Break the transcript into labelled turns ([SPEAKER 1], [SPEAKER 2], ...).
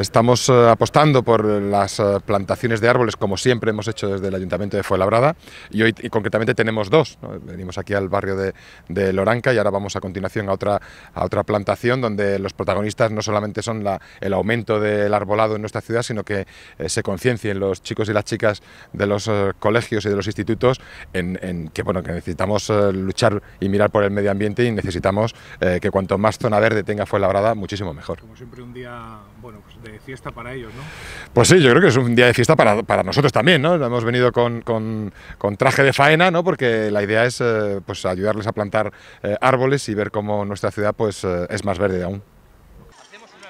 [SPEAKER 1] Estamos eh, apostando por las eh, plantaciones de árboles, como siempre hemos hecho desde el Ayuntamiento de Fuenlabrada, y hoy concretamente tenemos dos. Venimos aquí al barrio de, Loranca y ahora vamos a continuación a otra, a otra plantación donde los protagonistas no solamente son el aumento del arbolado en nuestra ciudad, sino que eh, se conciencien los chicos y las chicas de los colegios y de los institutos en, que, bueno, que necesitamos luchar y mirar por el medio ambiente y necesitamos que cuanto más zona verde tenga Fuenlabrada, muchísimo mejor. Como
[SPEAKER 2] siempre, un día pues, fiesta para ellos, ¿no?
[SPEAKER 1] Pues sí, yo creo que es un día de fiesta para, para nosotros también, ¿no? Hemos venido con, con, traje de faena, ¿no? Porque la idea es eh, pues ayudarles a plantar eh, árboles y ver cómo nuestra ciudad pues eh, es más verde aún. Hacemos un